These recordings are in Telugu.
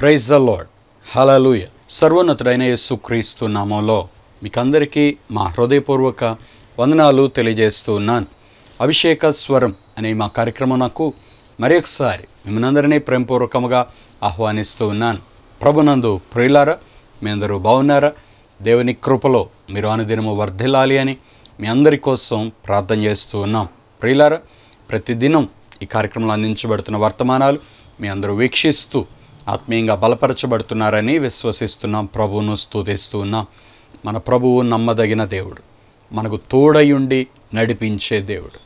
ప్రైజ్ ద లాడ్ హలూయ సర్వోన్నతుడైన యేసుక్రీస్తు నామంలో మీకందరికీ మా హృదయపూర్వక వందనాలు తెలియజేస్తూ ఉన్నాను అభిషేక స్వరం అనే మా కార్యక్రమం నాకు మరొకసారి మిమ్మల్ని ప్రేమపూర్వకముగా ఆహ్వానిస్తూ ఉన్నాను ప్రభునందు ప్రియులారా మీ అందరూ బాగున్నారా దేవుని కృపలో మీరు అనుదినము వర్ధిల్లాలి అని మీ అందరి కోసం ప్రార్థన చేస్తూ ఉన్నాం ప్రియులారా ప్రతిదినం ఈ కార్యక్రమంలో అందించబడుతున్న వర్తమానాలు మీ అందరూ వీక్షిస్తూ ఆత్మీయంగా బలపరచబడుతున్నారని విశ్వసిస్తున్నాం ప్రభువును స్థుతిస్తూ ఉన్నాం మన ప్రభువు నమ్మదగిన దేవుడు మనకు తోడయుండి నడిపించే దేవుడు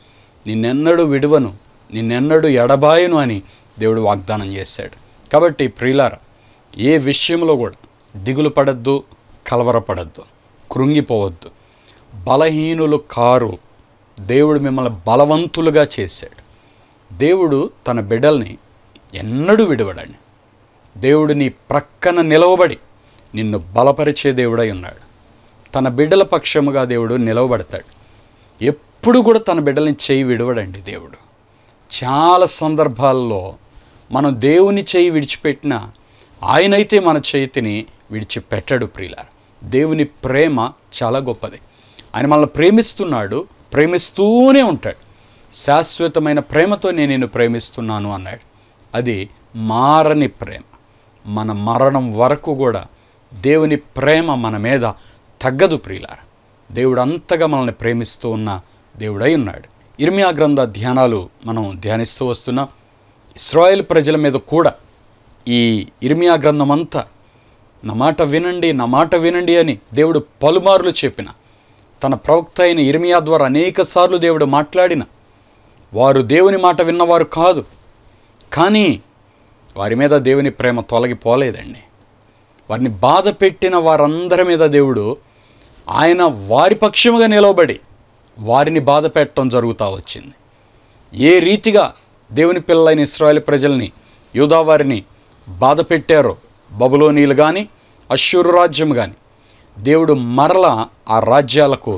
నిన్నెన్నడు విడువను నిన్నెన్నడు ఎడబాయను అని దేవుడు వాగ్దానం చేశాడు కాబట్టి ప్రియులార ఏ విషయంలో కూడా దిగులు పడద్దు కలవరపడద్దు కృంగిపోవద్దు బలహీనులు కారు దేవుడు మిమ్మల్ని బలవంతులుగా చేశాడు దేవుడు తన బిడ్డల్ని ఎన్నడూ విడవడండి దేవుడు నీ ప్రక్కన నిలవబడి నిన్ను బలపరిచే దేవుడై ఉన్నాడు తన బిడ్డల పక్షముగా దేవుడు నిలవబడతాడు ఎప్పుడు కూడా తన బిడ్డల్ని చేయి విడవడండి దేవుడు చాలా సందర్భాల్లో మనం దేవుని చేయి విడిచిపెట్టినా ఆయనైతే మన చేతిని విడిచిపెట్టాడు ప్రియులారు దేవుని ప్రేమ చాలా గొప్పది ఆయన మనల్ని ప్రేమిస్తున్నాడు ప్రేమిస్తూనే ఉంటాడు శాశ్వతమైన ప్రేమతో నేను నిన్ను ప్రేమిస్తున్నాను అన్నాడు అది మారని ప్రేమ మన మరణం వరకు కూడా దేవుని ప్రేమ మన మీద తగ్గదు ప్రియులార దేవుడు అంతగా మనల్ని ప్రేమిస్తూ ఉన్న దేవుడై ఉన్నాడు ఇర్మియా గ్రంథ ధ్యానాలు మనం ధ్యానిస్తూ వస్తున్నాం ఇస్రాయేల్ ప్రజల మీద కూడా ఈ ఇర్మియా గ్రంథం అంతా నా మాట వినండి నా మాట వినండి అని దేవుడు పలుమార్లు చెప్పిన తన ప్రవక్త అయిన ఇర్మియా ద్వారా అనేక సార్లు దేవుడు మాట్లాడిన వారు దేవుని మాట విన్నవారు కాదు కానీ వారి మీద దేవుని ప్రేమ తొలగిపోలేదండి వారిని బాధ పెట్టిన వారందరి మీద దేవుడు ఆయన వారి పక్షముగా నిలవబడి వారిని బాధ పెట్టడం జరుగుతూ వచ్చింది ఏ రీతిగా దేవుని పిల్లలైన ఇస్రాయల్ ప్రజల్ని యూదావారిని బాధ పెట్టారో బబులోనీలు కానీ అశ్వరు రాజ్యం కానీ దేవుడు మరల ఆ రాజ్యాలకు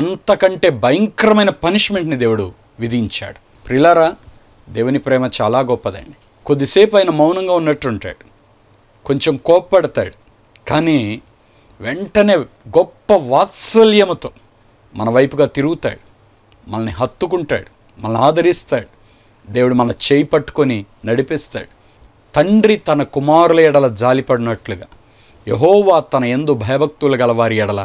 అంతకంటే భయంకరమైన పనిష్మెంట్ని దేవుడు విధించాడు ప్రిలారా దేవుని ప్రేమ చాలా గొప్పదండి కొద్దిసేపు ఆయన మౌనంగా ఉన్నట్టుంటాడు కొంచెం కోప్పడతాడు కానీ వెంటనే గొప్ప వాత్సల్యముతో మన వైపుగా తిరుగుతాడు మనల్ని హత్తుకుంటాడు మనల్ని ఆదరిస్తాడు దేవుడు మన చేయి పట్టుకొని నడిపిస్తాడు తండ్రి తన కుమారుల ఎడల జాలిపడినట్లుగా యహోవా తన ఎందు భయభక్తులు గల వారి ఎడల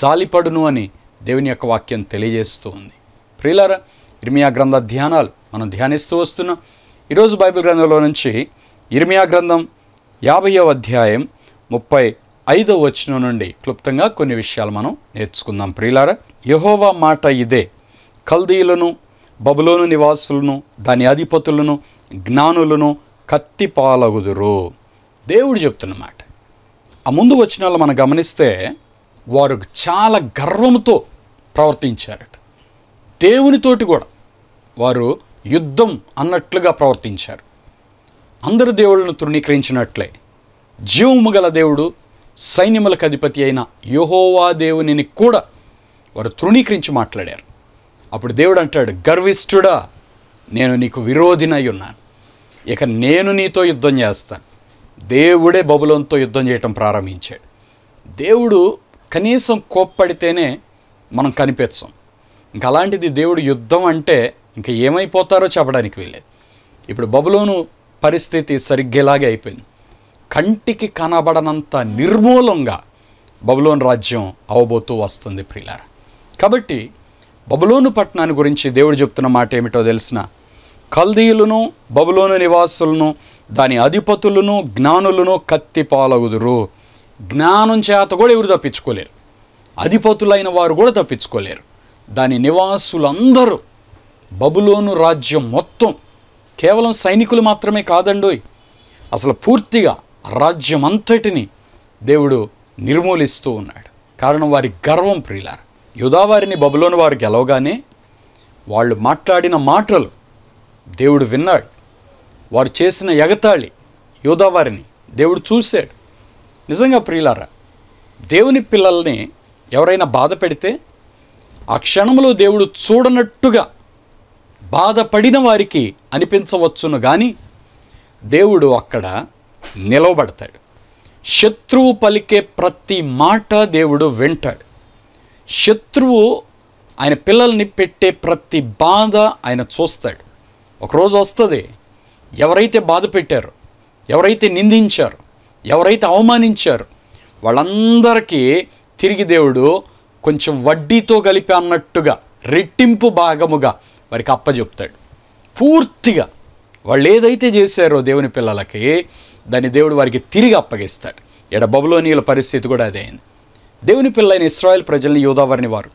జాలిపడును అని దేవుని యొక్క వాక్యం తెలియజేస్తూ ఉంది ప్రియులారా ఇర్మియా గ్రంథ ధ్యానాలు మనం ధ్యానిస్తూ వస్తున్నాం ఈరోజు బైబిల్ గ్రంథంలో నుంచి ఇర్మియా గ్రంథం యాభయో అధ్యాయం ముప్పై ఐదో వచనం నుండి క్లుప్తంగా కొన్ని విషయాలు మనం నేర్చుకుందాం ప్రియులార యహోవా మాట ఇదే కల్దీలను బబులోను నివాసులను దాని అధిపతులను జ్ఞానులను కత్తి పాలగుదురు దేవుడు చెప్తున్నమాట ఆ ముందు వచ్చిన మనం గమనిస్తే వారు చాలా గర్వంతో ప్రవర్తించారట దేవునితోటి కూడా వారు యుద్ధం అన్నట్లుగా ప్రవర్తించారు అందరు దేవుళ్ళను తృణీకరించినట్లే జీవము గల దేవుడు సైన్యములకు అధిపతి అయిన యహోవా దేవునిని కూడా వారు తృణీకరించి మాట్లాడారు అప్పుడు దేవుడు అంటాడు గర్విష్ఠుడా నేను నీకు విరోధినై ఉన్నాను ఇక నేను నీతో యుద్ధం చేస్తాను దేవుడే బబులంతో యుద్ధం చేయటం ప్రారంభించాడు దేవుడు కనీసం కోప్పడితేనే మనం కనిపించం ఇంకా అలాంటిది దేవుడు యుద్ధం అంటే ఇంకా ఏమైపోతారో చెప్పడానికి వీలేదు ఇప్పుడు బబులోను పరిస్థితి సరిగ్గేలాగే అయిపోయింది కంటికి కనబడనంత నిర్మూలంగా బబులోన్ రాజ్యం అవబోతూ వస్తుంది ప్రిలార కాబట్టి బబులోను పట్టణాన్ని గురించి దేవుడు చెప్తున్న మాట ఏమిటో తెలిసిన కల్దీయులను బబులోను నివాసులను దాని అధిపతులను జ్ఞానులను కత్తి పాలగుదురు జ్ఞానం చేత కూడా ఎవరు తప్పించుకోలేరు అధిపతులైన వారు కూడా తప్పించుకోలేరు దాని నివాసులందరూ బబులోను రాజ్యం మొత్తం కేవలం సైనికులు మాత్రమే కాదండోయ్ అసలు పూర్తిగా రాజ్యం అంతటిని దేవుడు నిర్మూలిస్తూ ఉన్నాడు కారణం వారి గర్వం ప్రియులారు యుధావారిని బబులోని వారు గెలవగానే వాళ్ళు మాట్లాడిన మాటలు దేవుడు విన్నాడు వారు చేసిన ఎగతాళి యోధావారిని దేవుడు చూశాడు నిజంగా ప్రియులారా దేవుని పిల్లల్ని ఎవరైనా బాధ పెడితే ఆ క్షణంలో దేవుడు చూడనట్టుగా బాధపడిన వారికి అనిపించవచ్చును కానీ దేవుడు అక్కడ నిలవబడతాడు శత్రువు పలికే ప్రతి మాట దేవుడు వింటాడు శత్రువు ఆయన పిల్లల్ని పెట్టే ప్రతి బాధ ఆయన చూస్తాడు ఒకరోజు వస్తుంది ఎవరైతే బాధ పెట్టారు ఎవరైతే నిందించారు ఎవరైతే అవమానించారు వాళ్ళందరికీ తిరిగి దేవుడు కొంచెం వడ్డీతో కలిపి అన్నట్టుగా రెట్టింపు భాగముగా వారికి అప్పజెప్తాడు పూర్తిగా వాళ్ళు ఏదైతే చేశారో దేవుని పిల్లలకి దాన్ని దేవుడు వారికి తిరిగి అప్పగిస్తాడు ఎడ బబులోనియుల పరిస్థితి కూడా అదే అయింది దేవుని పిల్లలైన ఇస్రాయల్ ప్రజల్ని యోదావరిని వారు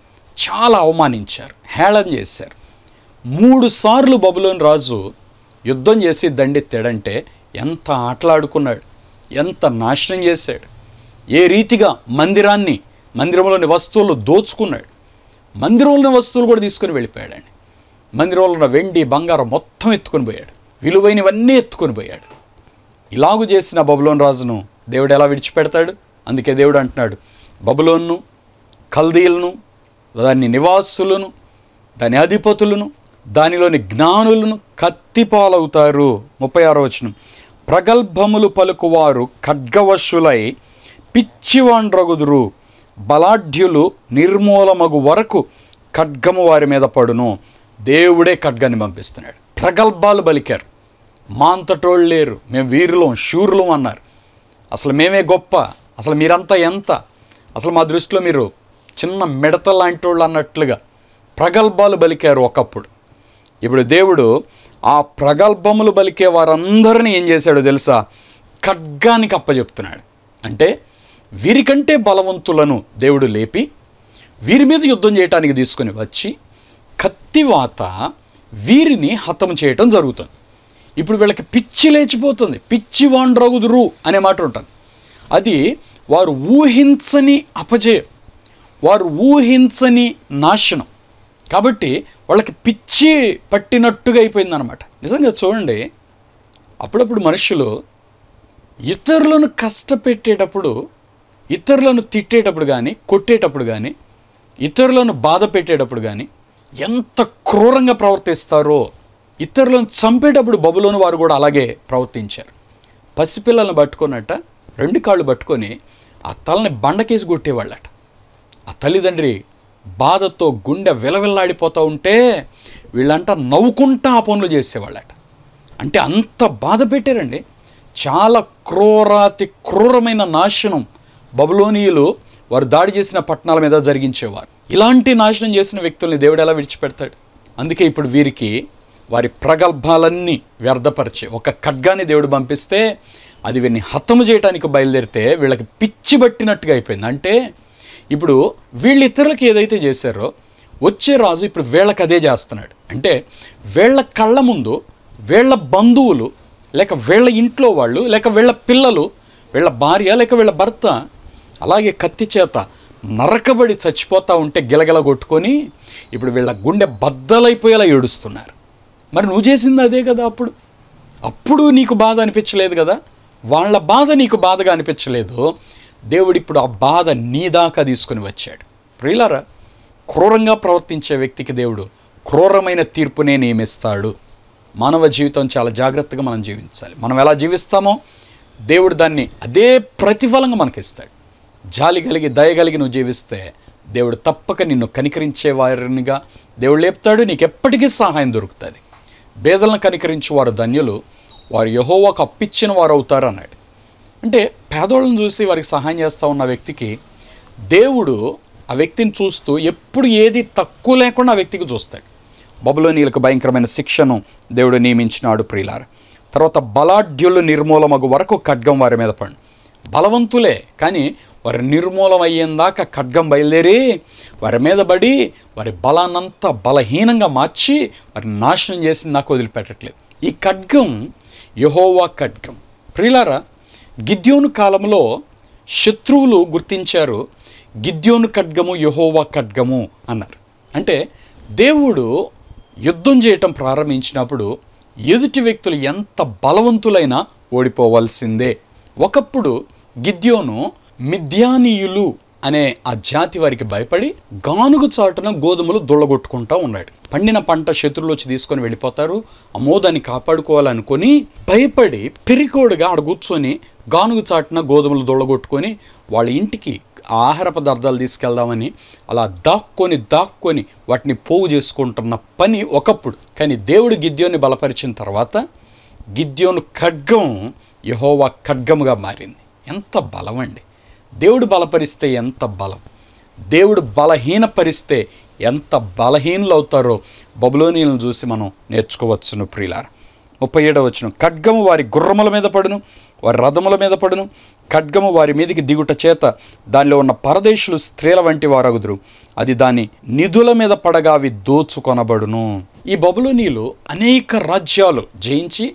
చాలా అవమానించారు హేళన చేశారు మూడు సార్లు బబులోని రాజు యుద్ధం చేసి దండెత్తాడంటే ఎంత ఆటలాడుకున్నాడు ఎంత నాశనం చేశాడు ఏ రీతిగా మందిరాన్ని మందిరంలోని వస్తువులు దోచుకున్నాడు మందిరంలోని వస్తువులు కూడా తీసుకొని వెళ్ళిపోయాడండి మందిరంలో ఉన్న వెండి బంగారం మొత్తం ఎత్తుకొని పోయాడు విలువైనవన్నీ ఎత్తుకొని పోయాడు ఇలాగు చేసిన బబులోన్ రాజును దేవుడు ఎలా విడిచిపెడతాడు అందుకే దేవుడు అంటున్నాడు బబులోన్ను కల్దీలను దాని నివాసులను దాని అధిపతులను దానిలోని జ్ఞానులను కత్తిపాలవుతారు ముప్పై ఆరో వచనం ప్రగల్భములు పలుకువారు ఖడ్గవశులై పిచ్చివాండ్రగుదురు బలాఢ్యులు నిర్మూలమగు వరకు ఖడ్గము వారి మీద పడును దేవుడే ఖడ్గాన్ని పంపిస్తున్నాడు ప్రగల్భాలు బలికారు మా అంతటోళ్ళు లేరు మేము వీరులం శూరులం అన్నారు అసలు మేమే గొప్ప అసలు మీరంతా ఎంత అసలు మా దృష్టిలో మీరు చిన్న మిడత లాంటి వాళ్ళు అన్నట్లుగా ప్రగల్భాలు బలికారు ఒకప్పుడు ఇప్పుడు దేవుడు ఆ ప్రగల్భములు బలికే వారందరినీ ఏం చేశాడో తెలుసా ఖడ్గానికి అప్పచెప్తున్నాడు అంటే వీరికంటే బలవంతులను దేవుడు లేపి వీరి మీద యుద్ధం చేయటానికి తీసుకుని వచ్చి కత్తివాత వీరిని హతం చేయటం జరుగుతుంది ఇప్పుడు వీళ్ళకి పిచ్చి లేచిపోతుంది పిచ్చి వాండ్రగుదురు అనే మాట ఉంటుంది అది వారు ఊహించని అపజయం వారు ఊహించని నాశనం కాబట్టి వాళ్ళకి పిచ్చి పట్టినట్టుగా అయిపోయిందనమాట నిజంగా చూడండి అప్పుడప్పుడు మనుషులు ఇతరులను కష్టపెట్టేటప్పుడు ఇతరులను తిట్టేటప్పుడు కానీ కొట్టేటప్పుడు కానీ ఇతరులను బాధ పెట్టేటప్పుడు కానీ ఎంత క్రూరంగా ప్రవర్తిస్తారో ఇతరులను చంపేటప్పుడు బబులోని వారు కూడా అలాగే ప్రవర్తించారు పసిపిల్లలను పట్టుకున్నట్ట రెండు కాళ్ళు పట్టుకొని ఆ తలని బండకేసి కొట్టేవాళ్ళట ఆ తల్లిదండ్రి బాధతో గుండె విలవిల్లాడిపోతూ ఉంటే వీళ్ళంట నవ్వుకుంటా ఆ పనులు చేసేవాళ్ళట అంటే అంత బాధ పెట్టారండి చాలా క్రూరాతి క్రూరమైన నాశనం బబులోనియులు వారు దాడి చేసిన పట్టణాల మీద జరిగించేవారు ఇలాంటి నాశనం చేసిన వ్యక్తుల్ని దేవుడు ఎలా విడిచిపెడతాడు అందుకే ఇప్పుడు వీరికి వారి ప్రగల్భాలన్నీ వ్యర్థపరిచి ఒక ఖడ్గాన్ని దేవుడు పంపిస్తే అది వీరిని హతము చేయడానికి బయలుదేరితే వీళ్ళకి పిచ్చి అయిపోయింది అంటే ఇప్పుడు వీళ్ళు ఇతరులకి ఏదైతే చేశారో వచ్చే రాజు ఇప్పుడు వీళ్ళకి అదే చేస్తున్నాడు అంటే వీళ్ళ కళ్ళ ముందు వీళ్ళ బంధువులు లేక వీళ్ళ ఇంట్లో వాళ్ళు లేక వీళ్ళ పిల్లలు వీళ్ళ భార్య లేక వీళ్ళ భర్త అలాగే కత్తి చేత నరకబడి చచ్చిపోతూ ఉంటే గిలగిల కొట్టుకొని ఇప్పుడు వీళ్ళ గుండె బద్దలైపోయేలా ఏడుస్తున్నారు మరి నువ్వు చేసింది అదే కదా అప్పుడు అప్పుడు నీకు బాధ అనిపించలేదు కదా వాళ్ళ బాధ నీకు బాధగా అనిపించలేదు దేవుడు ఇప్పుడు ఆ బాధ నీ దాకా తీసుకుని వచ్చాడు ప్రియులారా క్రూరంగా ప్రవర్తించే వ్యక్తికి దేవుడు క్రూరమైన తీర్పునే నియమిస్తాడు మానవ జీవితం చాలా జాగ్రత్తగా మనం జీవించాలి మనం ఎలా జీవిస్తామో దేవుడు దాన్ని అదే ప్రతిఫలంగా మనకిస్తాడు జాలి కలిగి దయ కలిగి నువ్వు జీవిస్తే దేవుడు తప్పక నిన్ను కనికరించేవారినిగా దేవుడు లేపుతాడు నీకు ఎప్పటికీ సహాయం దొరుకుతుంది బేదలను కనికరించు వారు ధన్యులు వారు యహోవాకు అప్పిచ్చిన వారు అవుతారు అన్నాడు అంటే పేదోళ్ళని చూసి వారికి సహాయం చేస్తూ ఉన్న వ్యక్తికి దేవుడు ఆ వ్యక్తిని చూస్తూ ఎప్పుడు ఏది తక్కువ లేకుండా ఆ వ్యక్తికి చూస్తాడు బబులోనీలకు భయంకరమైన శిక్షను దేవుడు నియమించినాడు ప్రియులారు తర్వాత బలాఢ్యులు నిర్మూలమగు వరకు ఖడ్గం వారి మీద పండు బలవంతులే కానీ వారి నిర్మూలం నిర్మూలమయ్యేందాక ఖడ్గం బయలుదేరి వారి మీద పడి వారి బలాన్నంతా బలహీనంగా మార్చి వారిని నాశనం చేసి నాకు వదిలిపెట్టట్లేదు ఈ ఖడ్గం యహోవా ఖడ్గం ప్రియులారా గిద్యోను కాలంలో శత్రువులు గుర్తించారు గిద్యోను ఖడ్గము యహోవా ఖడ్గము అన్నారు అంటే దేవుడు యుద్ధం చేయటం ప్రారంభించినప్పుడు ఎదుటి వ్యక్తులు ఎంత బలవంతులైనా ఓడిపోవాల్సిందే ఒకప్పుడు గిద్యోను మిథ్యానీయులు అనే ఆ జాతి వారికి భయపడి గానుగు చాటున గోధుమలు దొల్లగొట్టుకుంటా ఉన్నాడు పండిన పంట శత్రులు వచ్చి తీసుకొని వెళ్ళిపోతారు అమోదాన్ని దాన్ని కాపాడుకోవాలనుకొని భయపడి పెరికోడుగా ఆడ కూర్చొని గానుగు చాటున గోధుమలు దొల్లగొట్టుకొని వాళ్ళ ఇంటికి ఆహార పదార్థాలు తీసుకెళ్దామని అలా దాక్కొని దాక్కొని వాటిని పోగు చేసుకుంటున్న పని ఒకప్పుడు కానీ దేవుడు గిద్యోని బలపరిచిన తర్వాత గిద్యోను ఖడ్గం యహోవా ఖడ్గముగా మారింది ఎంత బలం అండి దేవుడు బలపరిస్తే ఎంత బలం దేవుడు బలహీనపరిస్తే ఎంత బలహీనలు అవుతారో బబులోనీలను చూసి మనం నేర్చుకోవచ్చును ప్రియులార ముప్పై ఏడవ వచ్చిన ఖడ్గము వారి గుర్రముల మీద పడును వారి రథముల మీద పడును ఖడ్గము వారి మీదకి దిగుట చేత దానిలో ఉన్న పరదేశులు స్త్రీల వంటి వారగుదురు అది దాని నిధుల మీద పడగా అవి దోచుకొనబడును ఈ బబులోనీలు అనేక రాజ్యాలు జయించి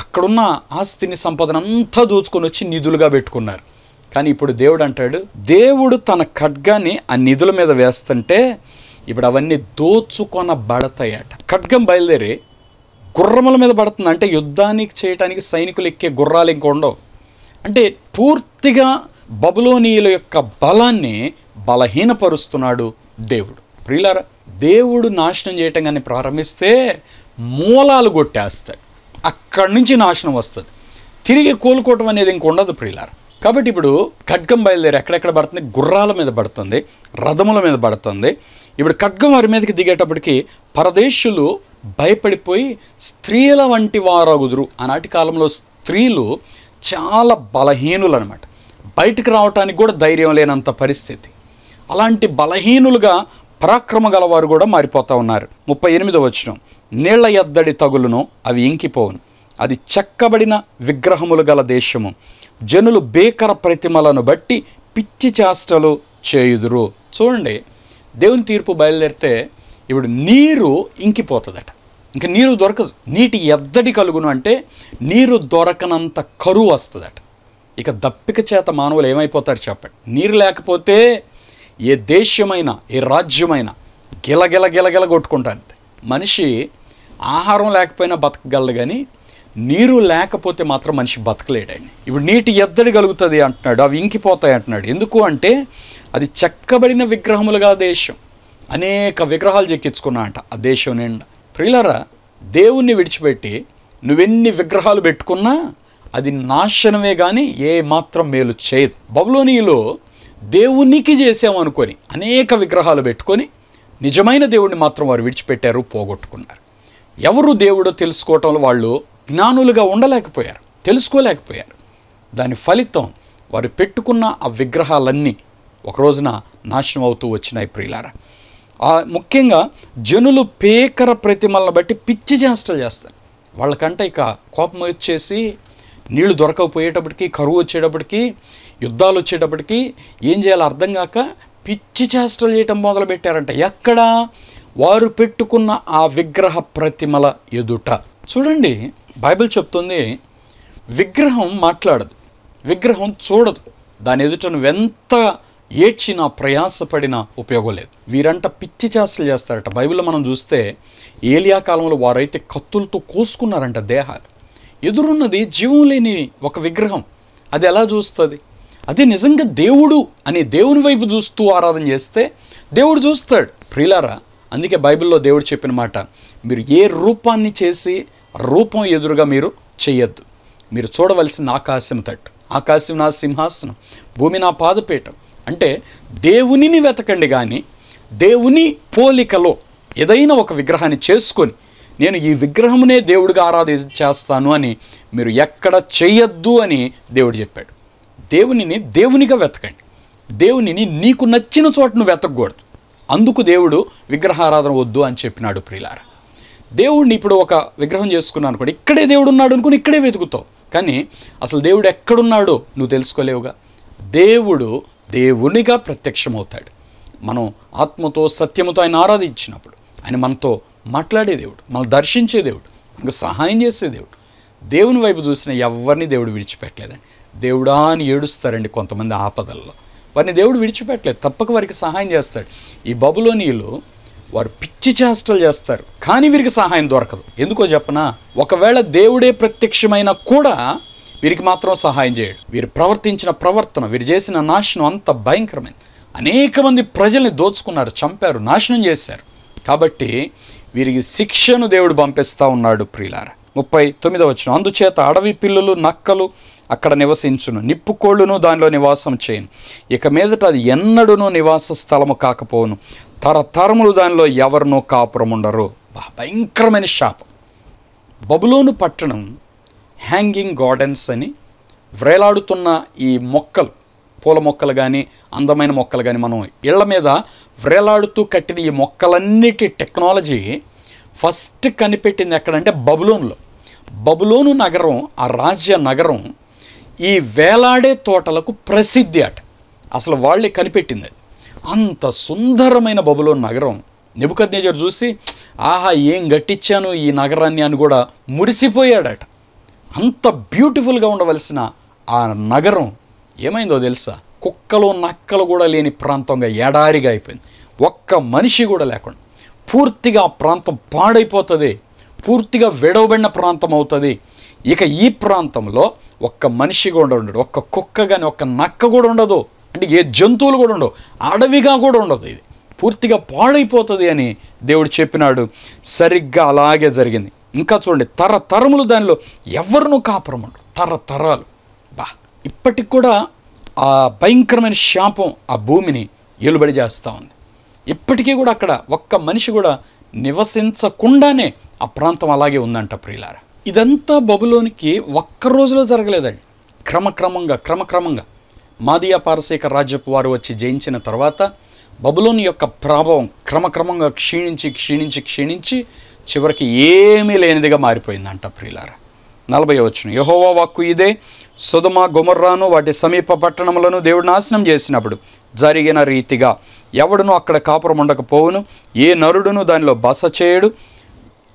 అక్కడున్న ఆస్తిని సంపదనంతా దోచుకొని వచ్చి నిధులుగా పెట్టుకున్నారు కానీ ఇప్పుడు దేవుడు అంటాడు దేవుడు తన ఖడ్గాన్ని ఆ నిధుల మీద వేస్తుంటే ఇప్పుడు అవన్నీ దోచుకొనబడతాయట ఖడ్గం బయలుదేరి గుర్రముల మీద పడుతుంది అంటే యుద్ధానికి చేయడానికి సైనికులు ఎక్కే గుర్రాలు ఇంకో ఉండవు అంటే పూర్తిగా బబులోనీయుల యొక్క బలాన్ని బలహీనపరుస్తున్నాడు దేవుడు ప్రియులారా దేవుడు నాశనం చేయటం కానీ ప్రారంభిస్తే మూలాలు కొట్టేస్తాడు అక్కడి నుంచి నాశనం వస్తుంది తిరిగి కోలుకోవటం అనేది ఇంక ఉండదు ప్రియులారు కాబట్టి ఇప్పుడు ఖడ్గం బయలుదేరి ఎక్కడెక్కడ పడుతుంది గుర్రాల మీద పడుతుంది రథముల మీద పడుతుంది ఇప్పుడు ఖడ్గం వారి మీదకి దిగేటప్పటికి పరదేశులు భయపడిపోయి స్త్రీల వంటి వారగుదురు ఆనాటి కాలంలో స్త్రీలు చాలా బలహీనులు అనమాట బయటకు రావటానికి కూడా ధైర్యం లేనంత పరిస్థితి అలాంటి బలహీనులుగా పరాక్రమ గలవారు కూడా మారిపోతూ ఉన్నారు ముప్పై ఎనిమిదో వచ్చినాం నీళ్ల ఎద్దడి తగులును అవి ఇంకిపోవును అది చెక్కబడిన విగ్రహములు గల దేశము జనులు బేకర ప్రతిమలను బట్టి పిచ్చి చేష్టలు చేయుదురు చూడండి దేవుని తీర్పు బయలుదేరితే ఇప్పుడు నీరు ఇంకిపోతుందట ఇంకా నీరు దొరకదు నీటి ఎద్దడి కలుగును అంటే నీరు దొరకనంత కరువు వస్తుందట ఇక దప్పిక చేత మానవులు ఏమైపోతారు చెప్పండి నీరు లేకపోతే ఏ దేశమైనా ఏ రాజ్యమైనా గిలగిల గిలగిల కొట్టుకుంటారు మనిషి ఆహారం లేకపోయినా బతకగలడు కానీ నీరు లేకపోతే మాత్రం మనిషి బతకలేడండి ఇప్పుడు నీటి ఎద్దడి కలుగుతుంది అంటున్నాడు అవి ఇంకిపోతాయి అంటున్నాడు ఎందుకు అంటే అది చెక్కబడిన విగ్రహములుగా దేశం అనేక విగ్రహాలు చెక్కించుకున్నా అంట ఆ దేశం నిండా ప్రియులరా దేవుణ్ణి విడిచిపెట్టి నువ్వెన్ని విగ్రహాలు పెట్టుకున్నా అది నాశనమే కానీ ఏ మాత్రం మేలు చేయదు బబులోనీలో దేవునికి చేసామనుకొని అనేక విగ్రహాలు పెట్టుకొని నిజమైన దేవుణ్ణి మాత్రం వారు విడిచిపెట్టారు పోగొట్టుకున్నారు ఎవరు దేవుడో తెలుసుకోవటంలో వాళ్ళు జ్ఞానులుగా ఉండలేకపోయారు తెలుసుకోలేకపోయారు దాని ఫలితం వారు పెట్టుకున్న ఆ విగ్రహాలన్నీ ఒక రోజున నాశనం అవుతూ వచ్చినాయి ప్రియులారా ముఖ్యంగా జనులు పేకర ప్రతిమలను బట్టి పిచ్చి చేష్టలు చేస్తారు వాళ్ళకంటే ఇక కోపం వచ్చేసి నీళ్లు దొరకకపోయేటప్పటికి కరువు వచ్చేటప్పటికి యుద్ధాలు వచ్చేటప్పటికి ఏం చేయాలో అర్థం కాక పిచ్చి చేష్టలు చేయటం మొదలుపెట్టారంట ఎక్కడా వారు పెట్టుకున్న ఆ విగ్రహ ప్రతిమల ఎదుట చూడండి బైబిల్ చెప్తుంది విగ్రహం మాట్లాడదు విగ్రహం చూడదు దాని ఎదుట నువ్వెంత ఏడ్చినా ప్రయాసపడినా ఉపయోగం లేదు వీరంట పిచ్చి చేస్తలు చేస్తారట బైబిల్లో మనం చూస్తే ఏలియా కాలంలో వారైతే కత్తులతో కోసుకున్నారంట దేహాలు ఎదురున్నది జీవం లేని ఒక విగ్రహం అది ఎలా చూస్తుంది అది నిజంగా దేవుడు అనే దేవుని వైపు చూస్తూ ఆరాధన చేస్తే దేవుడు చూస్తాడు ప్రియులారా అందుకే బైబిల్లో దేవుడు చెప్పిన మాట మీరు ఏ రూపాన్ని చేసి రూపం ఎదురుగా మీరు చేయొద్దు మీరు చూడవలసిన ఆకాశం తట్టు ఆకాశం నా సింహాసనం భూమి నా పాదపీఠం అంటే దేవునిని వెతకండి కానీ దేవుని పోలికలో ఏదైనా ఒక విగ్రహాన్ని చేసుకొని నేను ఈ విగ్రహమునే దేవుడిగా ఆరాధి చేస్తాను అని మీరు ఎక్కడ చేయొద్దు అని దేవుడు చెప్పాడు దేవునిని దేవునిగా వెతకండి దేవునిని నీకు నచ్చిన చోట వెతకూడదు అందుకు దేవుడు విగ్రహారాధన వద్దు అని చెప్పినాడు ప్రిలార దేవుడిని ఇప్పుడు ఒక విగ్రహం చేసుకున్నాను అనుకోండి ఇక్కడే దేవుడు ఉన్నాడు అనుకుని ఇక్కడే వెతుకుతావు కానీ అసలు దేవుడు ఎక్కడున్నాడో నువ్వు తెలుసుకోలేవుగా దేవుడు దేవునిగా ప్రత్యక్షమవుతాడు మనం ఆత్మతో సత్యముతో ఆయన ఆరాధించినప్పుడు ఆయన మనతో మాట్లాడే దేవుడు మనం దర్శించే దేవుడు మనకు సహాయం చేసే దేవుడు దేవుని వైపు చూసిన ఎవరిని దేవుడు విడిచిపెట్టలేదండి దేవుడా అని ఏడుస్తారండి కొంతమంది ఆపదల్లో వారిని దేవుడు విడిచిపెట్టలేదు తప్పక వారికి సహాయం చేస్తాడు ఈ బబులోనీలు వారు పిచ్చి చేష్టలు చేస్తారు కానీ వీరికి సహాయం దొరకదు ఎందుకో చెప్పనా ఒకవేళ దేవుడే ప్రత్యక్షమైనా కూడా వీరికి మాత్రం సహాయం చేయడు వీరు ప్రవర్తించిన ప్రవర్తన వీరు చేసిన నాశనం అంత భయంకరమైంది అనేక మంది ప్రజల్ని దోచుకున్నారు చంపారు నాశనం చేశారు కాబట్టి వీరికి శిక్షను దేవుడు పంపిస్తూ ఉన్నాడు ప్రియులారా ముప్పై తొమ్మిదవ వచ్చిన అందుచేత అడవి పిల్లలు నక్కలు అక్కడ నివసించును నిప్పుకోళ్ళును దానిలో నివాసం చేయను ఇక మీదట అది ఎన్నడూనూ నివాస స్థలము కాకపోను తరతరములు దానిలో ఎవరినో కాపురముండరు భయంకరమైన శాపం బబులోను పట్టణం హ్యాంగింగ్ గార్డెన్స్ అని వ్రేలాడుతున్న ఈ మొక్కలు పూల మొక్కలు కానీ అందమైన మొక్కలు కానీ మనం ఇళ్ల మీద వ్రేలాడుతూ కట్టిన ఈ మొక్కలన్నిటి టెక్నాలజీ ఫస్ట్ కనిపెట్టింది ఎక్కడంటే బబులోన్లో బబులోను నగరం ఆ రాజ్య నగరం ఈ వేలాడే తోటలకు ప్రసిద్ధి అట అసలు వాళ్ళే కనిపెట్టింది అంత సుందరమైన బబులో నగరం నిబుకద్నేజర్ చూసి ఆహా ఏం గట్టించాను ఈ నగరాన్ని అని కూడా మురిసిపోయాడట అంత బ్యూటిఫుల్గా ఉండవలసిన ఆ నగరం ఏమైందో తెలుసా కుక్కలు నక్కలు కూడా లేని ప్రాంతంగా ఎడారిగా అయిపోయింది ఒక్క మనిషి కూడా లేకుండా పూర్తిగా ఆ ప్రాంతం పాడైపోతుంది పూర్తిగా విడవబడిన ప్రాంతం అవుతుంది ఇక ఈ ప్రాంతంలో ఒక్క మనిషి కూడా ఉండడు ఒక్క కుక్క కానీ ఒక్క నక్క కూడా ఉండదు అంటే ఏ జంతువులు కూడా ఉండవు అడవిగా కూడా ఉండదు ఇది పూర్తిగా పాడైపోతుంది అని దేవుడు చెప్పినాడు సరిగ్గా అలాగే జరిగింది ఇంకా చూడండి తరతరములు దానిలో ఎవరినూ కాపురమండరు తరతరాలు బా ఇప్పటికి కూడా ఆ భయంకరమైన శాపం ఆ భూమిని ఎలుబడి చేస్తూ ఉంది ఇప్పటికీ కూడా అక్కడ ఒక్క మనిషి కూడా నివసించకుండానే ఆ ప్రాంతం అలాగే ఉందంట ప్రియులారా ఇదంతా బబులోనికి ఒక్క రోజులో జరగలేదండి క్రమక్రమంగా క్రమక్రమంగా మాదియా పారసీక రాజ్యపు వారు వచ్చి జయించిన తర్వాత బబులోని యొక్క ప్రభావం క్రమక్రమంగా క్షీణించి క్షీణించి క్షీణించి చివరికి ఏమీ లేనిదిగా మారిపోయిందంట ప్రియులారా నలభై వచ్చిన యహోవా వాక్కు ఇదే సుధమ గుమర్రాను వాటి సమీప పట్టణములను దేవుడు నాశనం చేసినప్పుడు జరిగిన రీతిగా ఎవడును అక్కడ కాపురం ఉండకపోవును ఏ నరుడును దానిలో బస చేయడు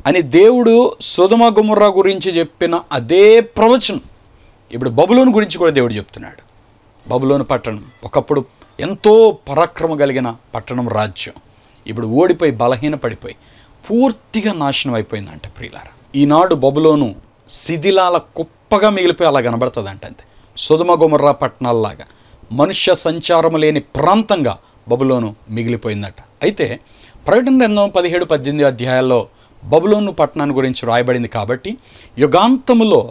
అని దేవుడు సుధమ గుమర్రా గురించి చెప్పిన అదే ప్రవచనం ఇప్పుడు బబులోను గురించి కూడా దేవుడు చెప్తున్నాడు బబులోను పట్టణం ఒకప్పుడు ఎంతో పరాక్రమ కలిగిన పట్టణం రాజ్యం ఇప్పుడు ఓడిపోయి బలహీన పడిపోయి పూర్తిగా నాశనం అయిపోయిందంట ప్రియులార ఈనాడు బబులోను శిథిలాల కుప్పగా మిగిలిపోయి అలా కనబడుతుందంట అంతే సుధమ గుమర్రా పట్టణాల్లాగా మనుష్య సంచారం లేని ప్రాంతంగా బబులోను మిగిలిపోయిందట అయితే ప్రకటన గ్రంథం పదిహేడు పద్దెనిమిది అధ్యాయాల్లో బబులోను పట్టణాన్ని గురించి రాయబడింది కాబట్టి యుగాంతములో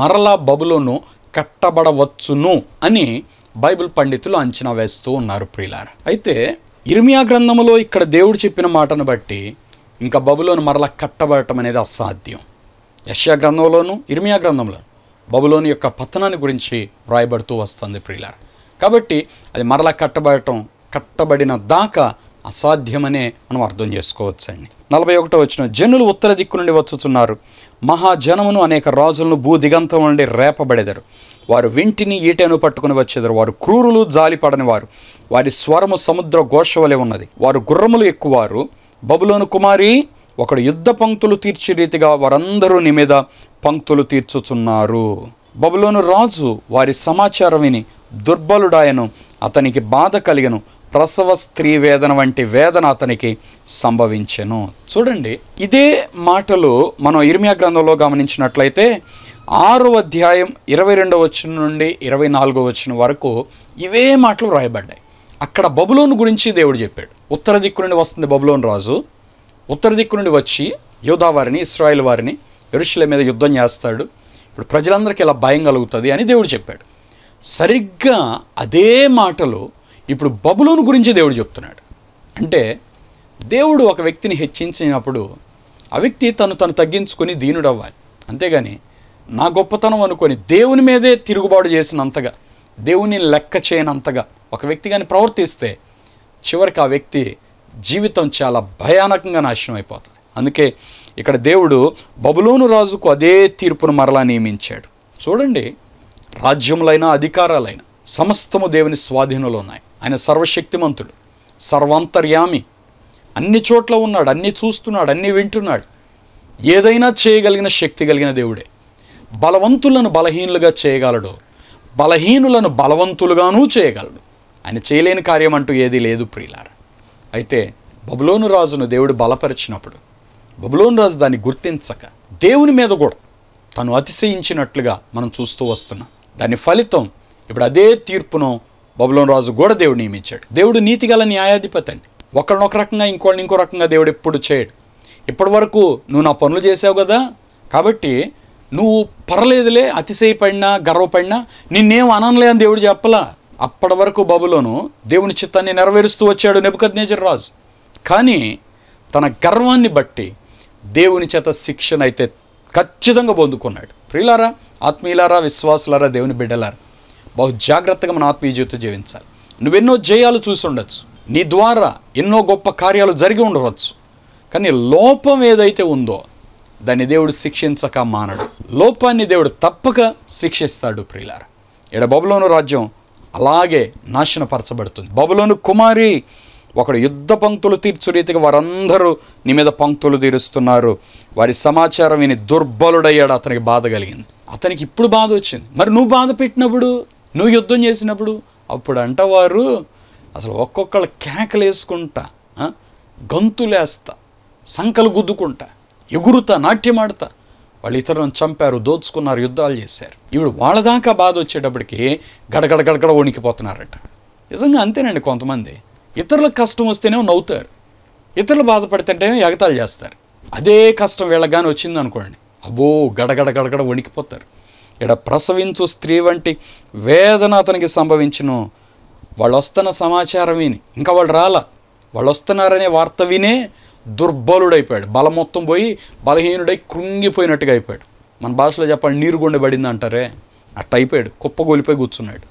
మరలా బబులోను కట్టబడవచ్చును అని బైబిల్ పండితులు అంచనా వేస్తూ ఉన్నారు ప్రియులార్ అయితే ఇర్మియా గ్రంథములో ఇక్కడ దేవుడు చెప్పిన మాటను బట్టి ఇంకా బబులోను మరలా కట్టబడటం అనేది అసాధ్యం యష్యా గ్రంథంలోను ఇర్మియా గ్రంథంలోను బబులోని యొక్క పతనాన్ని గురించి వ్రాయబడుతూ వస్తుంది ప్రియులార్ కాబట్టి అది మరలా కట్టబడటం కట్టబడిన దాకా అసాధ్యమనే మనం అర్థం చేసుకోవచ్చండి నలభై ఒకటో వచ్చిన జనులు ఉత్తర దిక్కు నుండి వచ్చుచున్నారు మహాజనమును అనేక రాజులను భూ దిగంతం నుండి రేపబడెదరు వారు వింటిని ఈటెను పట్టుకుని వచ్చేదారు వారు క్రూరులు జాలిపడని వారు వారి స్వరము సముద్ర ఘోష ఉన్నది వారు గుర్రములు ఎక్కువారు బబులోను కుమారి ఒకడు యుద్ధ పంక్తులు తీర్చే రీతిగా వారందరూ నీ మీద పంక్తులు తీర్చుచున్నారు బబులోను రాజు వారి సమాచారం విని దుర్బలుడాయను అతనికి బాధ కలిగను ప్రసవ స్త్రీ వేదన వంటి వేదన అతనికి సంభవించెను చూడండి ఇదే మాటలు మనం ఇర్మియా గ్రంథంలో గమనించినట్లయితే ఆరో అధ్యాయం ఇరవై రెండవ వచ్చిన నుండి ఇరవై నాలుగో వచ్చిన వరకు ఇవే మాటలు రాయబడ్డాయి అక్కడ బబులోను గురించి దేవుడు చెప్పాడు ఉత్తర దిక్కు నుండి వస్తుంది బబులోన్ రాజు ఉత్తర దిక్కు నుండి వచ్చి యోధా వారిని ఇస్రాయిల్ వారిని ఎరుషుల మీద యుద్ధం చేస్తాడు ఇప్పుడు ప్రజలందరికీ ఇలా భయం కలుగుతుంది అని దేవుడు చెప్పాడు సరిగ్గా అదే మాటలు ఇప్పుడు బబులోను గురించి దేవుడు చెప్తున్నాడు అంటే దేవుడు ఒక వ్యక్తిని హెచ్చించినప్పుడు ఆ వ్యక్తి తను తను తగ్గించుకొని దీనుడు అవ్వాలి అంతేగాని నా గొప్పతనం అనుకొని దేవుని మీదే తిరుగుబాటు చేసినంతగా దేవుని లెక్క చేయనంతగా ఒక వ్యక్తి కానీ ప్రవర్తిస్తే చివరికి ఆ వ్యక్తి జీవితం చాలా భయానకంగా నాశనం అయిపోతుంది అందుకే ఇక్కడ దేవుడు బబులోను రాజుకు అదే తీర్పును మరలా నియమించాడు చూడండి రాజ్యములైన అధికారాలైన సమస్తము దేవుని స్వాధీనంలో ఉన్నాయి ఆయన సర్వశక్తిమంతుడు సర్వాంతర్యామి అన్ని చోట్ల ఉన్నాడు అన్ని చూస్తున్నాడు అన్ని వింటున్నాడు ఏదైనా చేయగలిగిన శక్తి కలిగిన దేవుడే బలవంతులను బలహీనులుగా చేయగలడు బలహీనులను బలవంతులుగానూ చేయగలడు ఆయన చేయలేని కార్యం అంటూ ఏదీ లేదు ప్రియులార అయితే బబులోను రాజును దేవుడు బలపరిచినప్పుడు బబులోను రాజు దాన్ని గుర్తించక దేవుని మీద కూడా తను అతిశయించినట్లుగా మనం చూస్తూ వస్తున్నాం దాని ఫలితం ఇప్పుడు అదే తీర్పును బబులోన్ రాజు కూడా దేవుడు నియమించాడు దేవుడు నీతిగల న్యాయాధిపతి అండి ఒకళ్ళని ఒక రకంగా ఇంకోళ్ళని ఇంకో రకంగా దేవుడు ఎప్పుడు చేయడు ఇప్పటి వరకు నువ్వు నా పనులు చేసావు కదా కాబట్టి నువ్వు పర్లేదులే అతిశయపడినా గర్వపడినా నిన్నేం అననులే అని దేవుడు చెప్పలా అప్పటి వరకు బబులోను దేవుని చిత్తాన్ని నెరవేరుస్తూ వచ్చాడు నెబుకద్నేజర్ రాజు కానీ తన గర్వాన్ని బట్టి దేవుని చేత శిక్షణ అయితే ఖచ్చితంగా పొందుకున్నాడు ప్రియులారా ఆత్మీయులారా విశ్వాసులారా దేవుని బిడ్డలారా బహు జాగ్రత్తగా మన ఆత్మీయ జీవితం జీవించాలి నువ్వెన్నో జయాలు చూసి ఉండొచ్చు నీ ద్వారా ఎన్నో గొప్ప కార్యాలు జరిగి ఉండవచ్చు కానీ లోపం ఏదైతే ఉందో దాన్ని దేవుడు శిక్షించక మానడు లోపాన్ని దేవుడు తప్పక శిక్షిస్తాడు ప్రియులార ఇక్కడ బబులోను రాజ్యం అలాగే నాశనపరచబడుతుంది బబులోను కుమారి ఒకడు యుద్ధ పంక్తులు తీర్చు రీతిగా వారందరూ నీ మీద పంక్తులు తీరుస్తున్నారు వారి సమాచారం విని దుర్బలుడయ్యాడు అతనికి బాధ కలిగింది అతనికి ఇప్పుడు బాధ వచ్చింది మరి నువ్వు బాధ పెట్టినప్పుడు నువ్వు యుద్ధం చేసినప్పుడు అప్పుడు అంటవారు అసలు ఒక్కొక్కళ్ళు కేకలు వేసుకుంటా గంతులేస్తా సంకలు గుద్దుకుంటా ఎగురుతా నాట్యమాడతా వాళ్ళు ఇతరులను చంపారు దోచుకున్నారు యుద్ధాలు చేశారు ఇప్పుడు వాళ్ళ దాకా బాధ వచ్చేటప్పటికి గడగడ గడగడ వణికిపోతున్నారట నిజంగా అంతేనండి కొంతమంది ఇతరులకు కష్టం వస్తేనే నవ్వుతారు ఇతరులు బాధపడితేనే ఎగతాలు చేస్తారు అదే కష్టం వీళ్ళగానే వచ్చింది వచ్చిందనుకోండి అబ్బో గడగడ గడగడ వణికిపోతారు ఇక్కడ ప్రసవించు స్త్రీ వంటి వేదన అతనికి సంభవించును వాళ్ళు వస్తున్న సమాచారం విని ఇంకా వాళ్ళు రాల వాళ్ళు వస్తున్నారనే వార్త వినే దుర్బలుడైపోయాడు బలం మొత్తం పోయి బలహీనుడై కృంగిపోయినట్టుగా అయిపోయాడు మన భాషలో చెప్పండి నీరు గుండెబడింది అంటారే అట్ట అయిపోయాడు కూర్చున్నాడు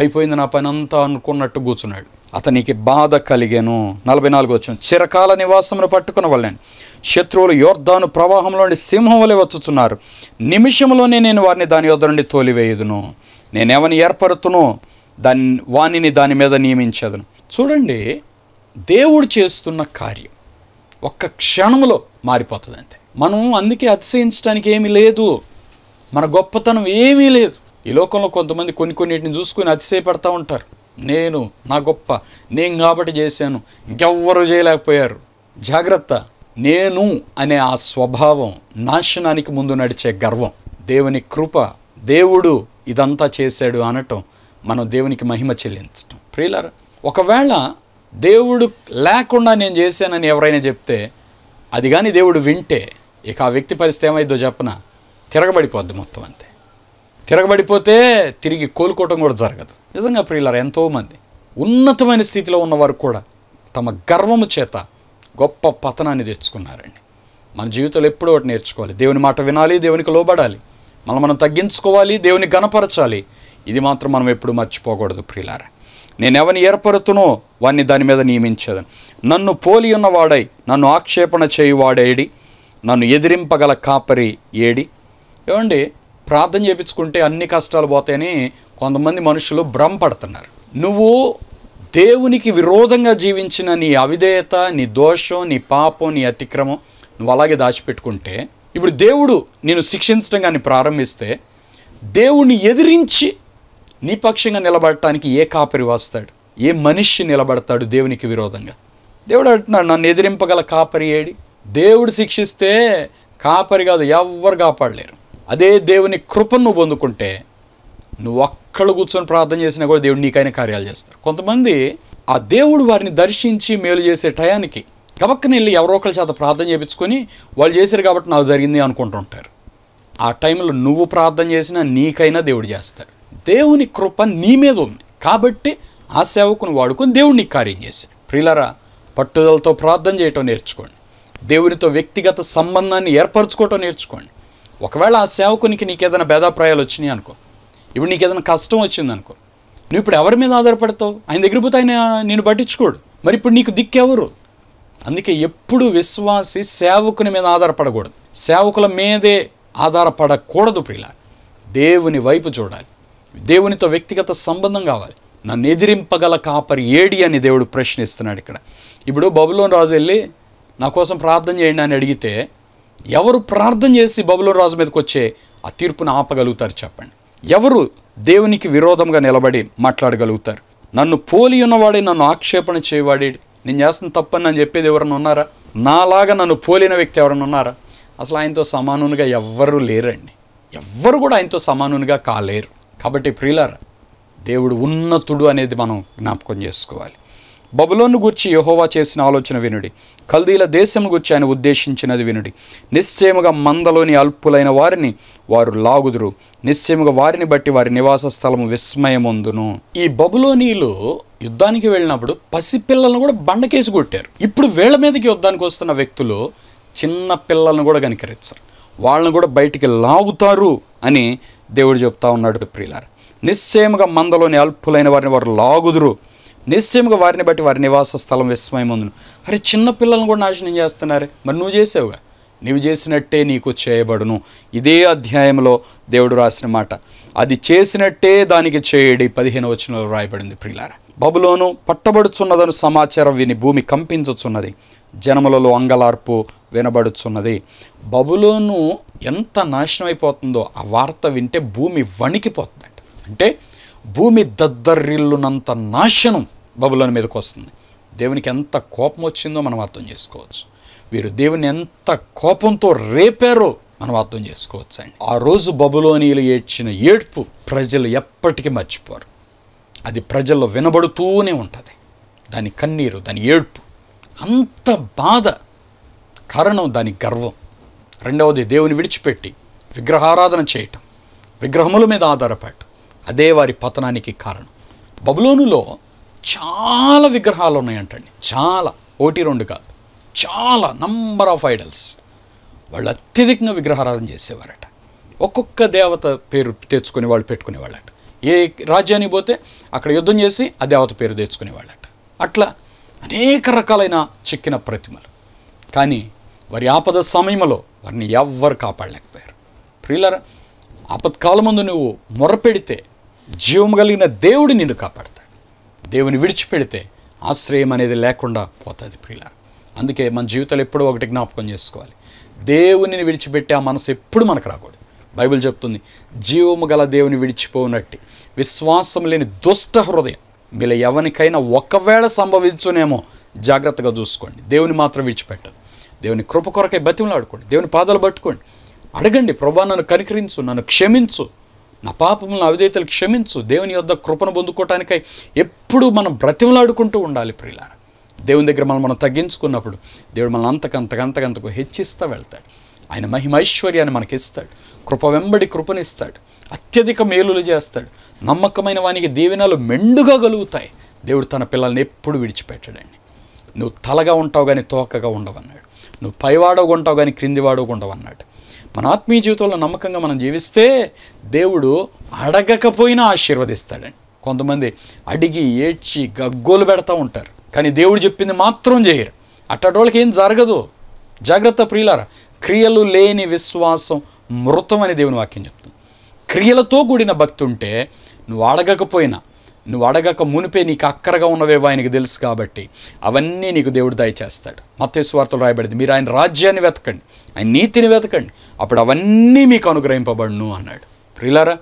అయిపోయింది నా పని అంతా అనుకున్నట్టు కూర్చున్నాడు అతనికి బాధ కలిగాను నలభై నాలుగు వచ్చాను చిరకాల నివాసమును పట్టుకున్న వాళ్ళని శత్రువులు యోర్ధాను ప్రవాహంలోని సింహం వలె వచ్చుచున్నారు నిమిషంలోనే నేను వారిని దాని యొద్ద నుండి తోలివేయదును నేనేమని ఏర్పరుతును దాని వాణిని దాని మీద నియమించదును చూడండి దేవుడు చేస్తున్న కార్యం ఒక్క క్షణంలో మారిపోతుంది అంతే మనం అందుకే అతిశయించడానికి ఏమీ లేదు మన గొప్పతనం ఏమీ లేదు ఈ లోకంలో కొంతమంది కొన్ని కొన్నిటిని చూసుకుని అతిశయపడతా ఉంటారు నేను నా గొప్ప నేను కాబట్టి చేశాను ఇంకెవ్వరూ చేయలేకపోయారు జాగ్రత్త నేను అనే ఆ స్వభావం నాశనానికి ముందు నడిచే గర్వం దేవుని కృప దేవుడు ఇదంతా చేశాడు అనటం మనం దేవునికి మహిమ చెల్లించటం ప్రియులర్ ఒకవేళ దేవుడు లేకుండా నేను చేశానని ఎవరైనా చెప్తే అది కానీ దేవుడు వింటే ఇక ఆ వ్యక్తి పరిస్థితి ఏమైందో చెప్పన తిరగబడిపోద్ది మొత్తం అంతే తిరగబడిపోతే తిరిగి కోలుకోవటం కూడా జరగదు నిజంగా ప్రియులర్ ఎంతోమంది ఉన్నతమైన స్థితిలో ఉన్నవారు కూడా తమ గర్వము చేత గొప్ప పతనాన్ని తెచ్చుకున్నారండి మన జీవితంలో ఎప్పుడూ ఒకటి నేర్చుకోవాలి దేవుని మాట వినాలి దేవునికి లోబడాలి మనం మనం తగ్గించుకోవాలి దేవుని గణపరచాలి ఇది మాత్రం మనం ఎప్పుడు మర్చిపోకూడదు ప్రియులారా నేను ఎవరిని ఏర్పరుతునో వాడిని దాని మీద నియమించేదను నన్ను పోలి ఉన్నవాడై నన్ను ఆక్షేపణ చేయువాడేడి నన్ను ఎదిరింపగల కాపరి ఏడి ఏమండి ప్రార్థన చేయించుకుంటే అన్ని కష్టాలు పోతాయని కొంతమంది మనుషులు భ్రమపడుతున్నారు నువ్వు దేవునికి విరోధంగా జీవించిన నీ అవిధేయత నీ దోషం నీ పాపం నీ అతిక్రమం నువ్వు అలాగే దాచిపెట్టుకుంటే ఇప్పుడు దేవుడు నేను శిక్షించడం కానీ ప్రారంభిస్తే దేవుణ్ణి ఎదిరించి నీపక్షంగా నిలబడటానికి ఏ కాపరి వస్తాడు ఏ మనిషి నిలబడతాడు దేవునికి విరోధంగా దేవుడు అంటున్నాడు నన్ను ఎదిరింపగల కాపరి ఏడి దేవుడు శిక్షిస్తే కాపరి కాదు ఎవ్వరు కాపాడలేరు అదే దేవుని కృపను పొందుకుంటే నువ్వు ఒక్కడు కూర్చొని ప్రార్థన చేసినా కూడా దేవుడు నీకైన కార్యాలు చేస్తారు కొంతమంది ఆ దేవుడు వారిని దర్శించి మేలు చేసే టయానికి గబక్కని వెళ్ళి ఎవరో ఒకరి చేత ప్రార్థన చేయించుకొని వాళ్ళు చేశారు కాబట్టి నాకు జరిగింది అనుకుంటుంటారు ఆ టైంలో నువ్వు ప్రార్థన చేసినా నీకైనా దేవుడు చేస్తారు దేవుని కృప నీ మీద ఉంది కాబట్టి ఆ సేవకుని వాడుకొని దేవుడు నీకు కార్యం చేశాడు ప్రియులరా పట్టుదలతో ప్రార్థన చేయటం నేర్చుకోండి దేవునితో వ్యక్తిగత సంబంధాన్ని ఏర్పరచుకోవటం నేర్చుకోండి ఒకవేళ ఆ సేవకునికి ఏదైనా భేదాప్రాయాలు వచ్చినాయి అనుకో ఇప్పుడు నీకు ఏదైనా కష్టం వచ్చిందనుకో నువ్వు ఇప్పుడు ఎవరి మీద ఆధారపడతావు ఆయన దగ్గర పోతే ఆయన నేను పట్టించుకోడు మరి ఇప్పుడు నీకు దిక్కెవరు అందుకే ఎప్పుడు విశ్వాసి సేవకుని మీద ఆధారపడకూడదు సేవకుల మీదే ఆధారపడకూడదు ప్రిలా దేవుని వైపు చూడాలి దేవునితో వ్యక్తిగత సంబంధం కావాలి నన్ను ఎదిరింపగల కాపరి ఏడి అని దేవుడు ప్రశ్నిస్తున్నాడు ఇక్కడ ఇప్పుడు బబులోన్ రాజు వెళ్ళి నా కోసం ప్రార్థన చేయండి అని అడిగితే ఎవరు ప్రార్థన చేసి బబులోన్ రాజు మీదకి వచ్చే ఆ తీర్పును ఆపగలుగుతారు చెప్పండి ఎవరు దేవునికి విరోధంగా నిలబడి మాట్లాడగలుగుతారు నన్ను పోలి ఉన్నవాడే నన్ను ఆక్షేపణ చేయవాడి నేను చేస్తున్న తప్పని నన్ను చెప్పేది ఎవరైనా ఉన్నారా నాలాగా నన్ను పోలిన వ్యక్తి ఎవరైనా ఉన్నారా అసలు ఆయనతో సమానునిగా ఎవ్వరు లేరండి ఎవ్వరు కూడా ఆయనతో సమానునిగా కాలేరు కాబట్టి ప్రియులారా దేవుడు ఉన్నతుడు అనేది మనం జ్ఞాపకం చేసుకోవాలి బబులోను గూర్చి యహోవా చేసిన ఆలోచన వినుడి కల్దీల దేశం గూర్చి ఆయన ఉద్దేశించినది వినుడి నిశ్చయముగా మందలోని అల్పులైన వారిని వారు లాగుదురు నిశ్చయముగా వారిని బట్టి వారి నివాస స్థలము విస్మయముందును ఈ బబులోనిలో యుద్ధానికి వెళ్ళినప్పుడు పసిపిల్లలను కూడా బండకేసి కొట్టారు ఇప్పుడు వీళ్ళ మీదకి యుద్ధానికి వస్తున్న వ్యక్తులు చిన్న పిల్లలను కూడా కనికరించరు వాళ్ళని కూడా బయటికి లాగుతారు అని దేవుడు చెప్తా ఉన్నాడు ప్రియులారు నిశ్చయముగా మందలోని అల్పులైన వారిని వారు లాగుదురు నిశ్చయంగా వారిని బట్టి వారి నివాస స్థలం విస్మయమందును అరే చిన్న పిల్లలను కూడా నాశనం చేస్తున్నారు మరి నువ్వు చేసావుగా నీవు చేసినట్టే నీకు చేయబడును ఇదే అధ్యాయంలో దేవుడు రాసిన మాట అది చేసినట్టే దానికి చేయడి పదిహేను వచనంలో రాయబడింది ప్రియులారా బబులోను పట్టబడుచున్నదను సమాచారం విని భూమి కంపించుచున్నది జనములలో అంగలార్పు వినబడుచున్నది బబులోను ఎంత నాశనం అయిపోతుందో ఆ వార్త వింటే భూమి వణికిపోతుందంట అంటే భూమి దద్దర్రిల్లునంత నాశనం బబులోని మీదకి వస్తుంది దేవునికి ఎంత కోపం వచ్చిందో మనం అర్థం చేసుకోవచ్చు వీరు దేవుని ఎంత కోపంతో రేపారో మనం అర్థం చేసుకోవచ్చు అండి ఆ రోజు బబులోనీలు ఏడ్చిన ఏడ్పు ప్రజలు ఎప్పటికీ మర్చిపోరు అది ప్రజల్లో వినబడుతూనే ఉంటుంది దాని కన్నీరు దాని ఏడ్పు అంత బాధ కారణం దాని గర్వం రెండవది దేవుని విడిచిపెట్టి విగ్రహారాధన చేయటం విగ్రహముల మీద ఆధారపడటం అదే వారి పతనానికి కారణం బబులోనులో చాలా విగ్రహాలు ఉన్నాయంటండి చాలా ఒకటి రెండు కాదు చాలా నంబర్ ఆఫ్ ఐడల్స్ వాళ్ళు అత్యధికంగా విగ్రహారాధన చేసేవారట ఒక్కొక్క దేవత పేరు తెచ్చుకునే వాళ్ళు పెట్టుకునేవాళ్ళట ఏ రాజ్యానికి పోతే అక్కడ యుద్ధం చేసి ఆ దేవత పేరు తెచ్చుకునేవాళ్ళట అట్లా అనేక రకాలైన చిక్కిన ప్రతిమలు కానీ వారి ఆపద సమయంలో వారిని ఎవ్వరు కాపాడలేకపోయారు ఆపత్కాల ముందు నువ్వు మొరపెడితే జీవం కలిగిన దేవుడు నిన్ను కాపాడతాడు దేవుని విడిచిపెడితే ఆశ్రయం అనేది లేకుండా పోతుంది ప్రియుల అందుకే మన జీవితంలో ఎప్పుడూ ఒకటి జ్ఞాపకం చేసుకోవాలి దేవునిని విడిచిపెట్టి ఆ మనసు ఎప్పుడు మనకు రాకూడదు బైబిల్ చెప్తుంది జీవము గల దేవుని విడిచిపోనట్టి విశ్వాసం లేని దుష్ట హృదయం వీళ్ళ ఎవరికైనా ఒకవేళ సంభవించునేమో జాగ్రత్తగా చూసుకోండి దేవుని మాత్రం విడిచిపెట్టదు దేవుని కృప కొరకై బతిమలాడుకోండి దేవుని పాదాలు పట్టుకోండి అడగండి ప్రభా నన్ను కనికరించు నన్ను క్షమించు నా పాపములను అవిధేతలు క్షమించు దేవుని యొద్ కృపను పొందుకోవటానికై ఎప్పుడు మనం బ్రతిమలాడుకుంటూ ఉండాలి ప్రియులారా దేవుని దగ్గర మనం మనం తగ్గించుకున్నప్పుడు దేవుడు మనం అంతకంతకంతకంతకు హెచ్చిస్తూ వెళ్తాడు ఆయన మహిమ ఐశ్వర్యాన్ని మనకి ఇస్తాడు కృప వెంబడి కృపనిస్తాడు అత్యధిక మేలులు చేస్తాడు నమ్మకమైన వానికి దీవెనలు మెండుగా కలుగుతాయి దేవుడు తన పిల్లల్ని ఎప్పుడు విడిచిపెట్టాడండి నువ్వు తలగా ఉంటావు కానీ తోకగా ఉండవన్నాడు నువ్వు కొంటావు కానీ ఉండవన్నాడు మన ఆత్మీయ జీవితంలో నమ్మకంగా మనం జీవిస్తే దేవుడు అడగకపోయినా ఆశీర్వదిస్తాడండి కొంతమంది అడిగి ఏడ్చి గగ్గోలు పెడతా ఉంటారు కానీ దేవుడు చెప్పింది మాత్రం చేయరు అట్టడోళ్ళకి ఏం జరగదు జాగ్రత్త ప్రియులారా క్రియలు లేని విశ్వాసం మృతం అని దేవుని వాక్యం చెప్తుంది క్రియలతో కూడిన భక్తి ఉంటే నువ్వు అడగకపోయినా నువ్వు అడగక మునిపే నీకు అక్కరగా ఉన్నవేవో ఆయనకు తెలుసు కాబట్టి అవన్నీ నీకు దేవుడు దయచేస్తాడు స్వార్థలు రాయబడింది మీరు ఆయన రాజ్యాన్ని వెతకండి ఆయన నీతిని వెతకండి అప్పుడు అవన్నీ మీకు అనుగ్రహింపబడును అన్నాడు ప్రిలారా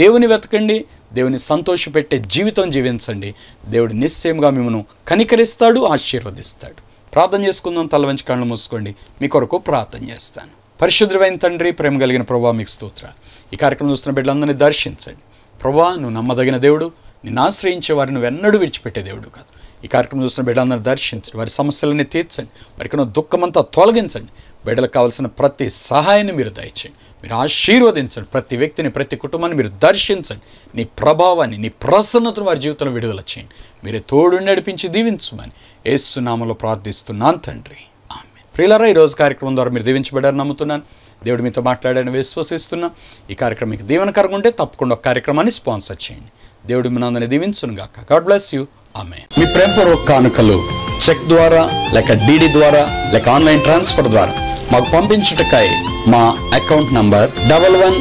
దేవుని వెతకండి దేవుని సంతోషపెట్టే జీవితం జీవించండి దేవుడు నిశ్చయంగా మిమ్మను కనికరిస్తాడు ఆశీర్వదిస్తాడు ప్రార్థన చేసుకుందాం తల వంచి కళ్ళు మూసుకోండి మీ కొరకు ప్రార్థన చేస్తాను పరిశుద్ధమైన తండ్రి ప్రేమ కలిగిన ప్రభావ మీకు స్తోత్ర ఈ కార్యక్రమం చూస్తున్న బిడ్డలందరినీ దర్శించండి ప్రభా నువ్వు నమ్మదగిన దేవుడు నిన్ను ఆశ్రయించే వారిని వెన్నడూ విడిచిపెట్టే దేవుడు కాదు ఈ కార్యక్రమం చూస్తున్న బిడ్డలందరూ దర్శించండి వారి సమస్యలన్నీ తీర్చండి వారికి ఉన్న దుఃఖమంతా తొలగించండి బిడ్డలకు కావాల్సిన ప్రతి సహాయాన్ని మీరు దయచేయండి మీరు ఆశీర్వదించండి ప్రతి వ్యక్తిని ప్రతి కుటుంబాన్ని మీరు దర్శించండి నీ ప్రభావాన్ని నీ ప్రసన్నతను వారి జీవితంలో విడుదల చేయండి మీరే తోడు నడిపించి దీవించమని ఏసునామలో ప్రార్థిస్తున్నాను తండ్రి ఆమె ప్రియులరా ఈరోజు కార్యక్రమం ద్వారా మీరు దీవించబడారు నమ్ముతున్నాను దేవుడు మీతో మాట్లాడాలని విశ్వసిస్తున్నాను ఈ మీకు దీవెనకరంగా ఉంటే తప్పకుండా ఒక కార్యక్రమాన్ని స్పాన్సర్ చేయండి దేవుడు దీవించును గాక గాడ్ బ్లెస్ యూ ఆమె మీ ప్రేమపూర్వక కానుకలు చెక్ ద్వారా లేక డీడీ ద్వారా లేక ఆన్లైన్ ట్రాన్స్ఫర్ ద్వారా మాకు పంపించుటకై మా account number double one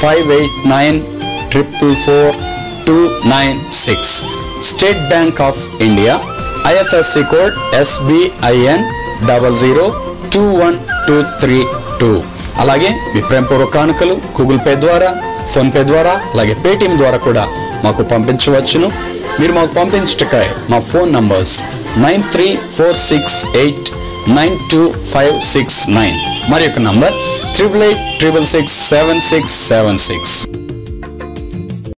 five eight nine triple four two nine six State Bank of India IFSC code SBIN double zero two one two three two అలాగే మీ ప్రేమపూర్వక కానుకలు గూగుల్ పే ద్వారా ఫోన్పే ద్వారా అలాగే పేటిఎం ద్వారా కూడా మాకు పంపించవచ్చును మీరు మాకు పంపించటకాయ మా phone numbers nine three four six eight nine two five six nine మరి యొక్క number triple eight triple six seven six seven six